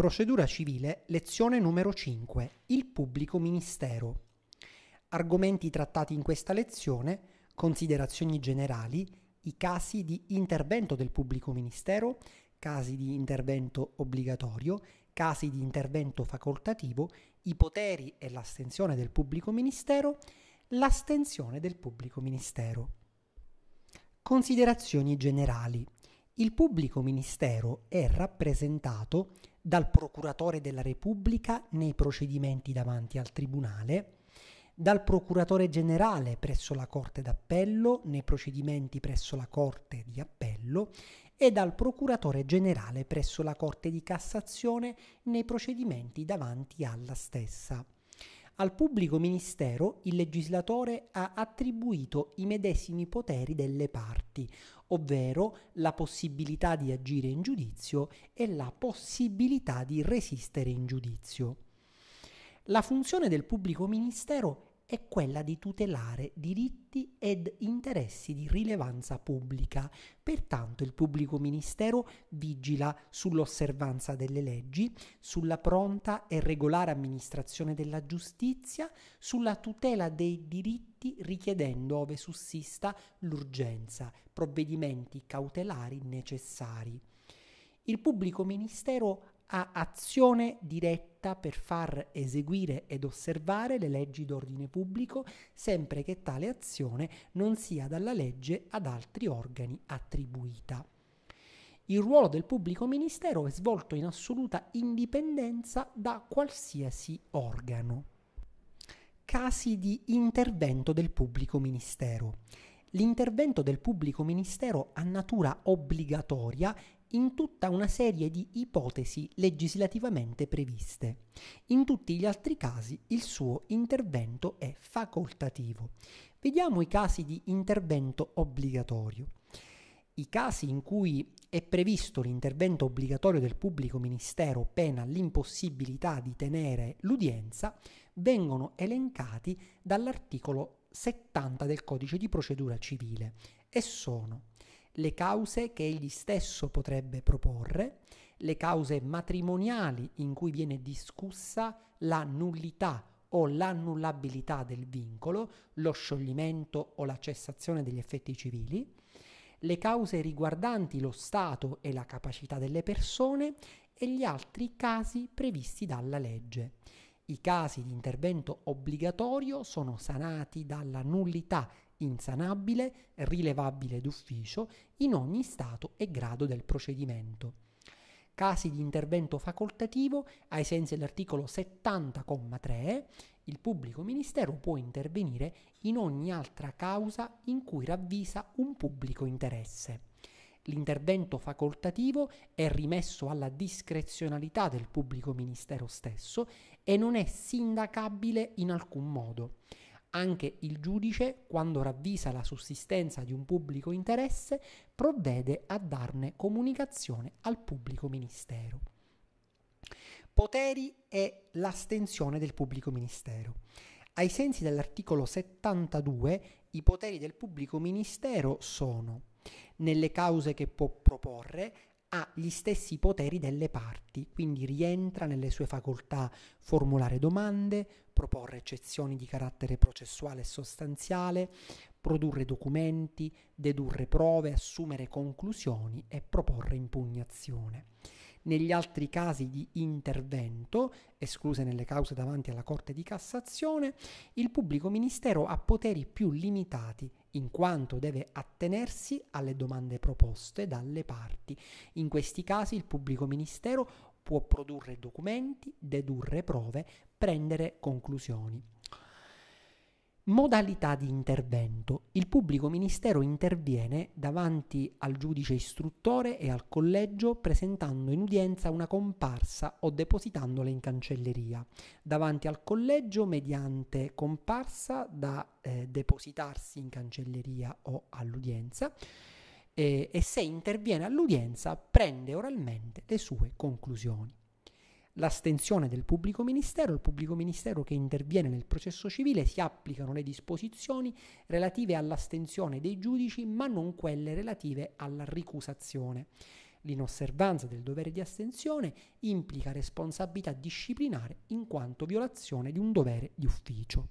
Procedura civile, lezione numero 5. Il pubblico ministero. Argomenti trattati in questa lezione, considerazioni generali, i casi di intervento del pubblico ministero, casi di intervento obbligatorio, casi di intervento facoltativo, i poteri e l'astensione del pubblico ministero, l'astensione del pubblico ministero. Considerazioni generali. Il pubblico ministero è rappresentato dal procuratore della Repubblica nei procedimenti davanti al Tribunale, dal procuratore generale presso la Corte d'Appello nei procedimenti presso la Corte di Appello e dal procuratore generale presso la Corte di Cassazione nei procedimenti davanti alla stessa. Al pubblico ministero il legislatore ha attribuito i medesimi poteri delle parti, ovvero la possibilità di agire in giudizio e la possibilità di resistere in giudizio. La funzione del pubblico ministero è quella di tutelare diritti ed interessi di rilevanza pubblica. Pertanto il pubblico ministero vigila sull'osservanza delle leggi, sulla pronta e regolare amministrazione della giustizia, sulla tutela dei diritti richiedendo, ove sussista l'urgenza, provvedimenti cautelari necessari. Il pubblico ministero ha azione diretta per far eseguire ed osservare le leggi d'ordine pubblico, sempre che tale azione non sia dalla legge ad altri organi attribuita. Il ruolo del pubblico ministero è svolto in assoluta indipendenza da qualsiasi organo. Casi di intervento del pubblico ministero. L'intervento del pubblico ministero ha natura obbligatoria in tutta una serie di ipotesi legislativamente previste. In tutti gli altri casi il suo intervento è facoltativo. Vediamo i casi di intervento obbligatorio. I casi in cui è previsto l'intervento obbligatorio del pubblico ministero pena l'impossibilità di tenere l'udienza vengono elencati dall'articolo 70 del codice di procedura civile e sono le cause che egli stesso potrebbe proporre, le cause matrimoniali in cui viene discussa la nullità o l'annullabilità del vincolo, lo scioglimento o la cessazione degli effetti civili, le cause riguardanti lo Stato e la capacità delle persone e gli altri casi previsti dalla legge. I casi di intervento obbligatorio sono sanati dalla nullità insanabile, rilevabile d'ufficio in ogni stato e grado del procedimento casi di intervento facoltativo, ai sensi dell'articolo 70,3, il pubblico ministero può intervenire in ogni altra causa in cui ravvisa un pubblico interesse. L'intervento facoltativo è rimesso alla discrezionalità del pubblico ministero stesso e non è sindacabile in alcun modo. Anche il giudice, quando ravvisa la sussistenza di un pubblico interesse, provvede a darne comunicazione al pubblico ministero. Poteri e l'astensione del pubblico ministero. Ai sensi dell'articolo 72, i poteri del pubblico ministero sono nelle cause che può proporre, ha gli stessi poteri delle parti, quindi rientra nelle sue facoltà formulare domande, proporre eccezioni di carattere processuale e sostanziale, produrre documenti, dedurre prove, assumere conclusioni e proporre impugnazione negli altri casi di intervento, escluse nelle cause davanti alla Corte di Cassazione, il pubblico ministero ha poteri più limitati in quanto deve attenersi alle domande proposte dalle parti. In questi casi il pubblico ministero può produrre documenti, dedurre prove, prendere conclusioni. Modalità di intervento. Il pubblico ministero interviene davanti al giudice istruttore e al collegio presentando in udienza una comparsa o depositandola in cancelleria. Davanti al collegio mediante comparsa da eh, depositarsi in cancelleria o all'udienza eh, e se interviene all'udienza prende oralmente le sue conclusioni l'astensione del pubblico ministero, il pubblico ministero che interviene nel processo civile, si applicano le disposizioni relative all'astensione dei giudici, ma non quelle relative alla ricusazione. L'inosservanza del dovere di astensione implica responsabilità disciplinare in quanto violazione di un dovere di ufficio.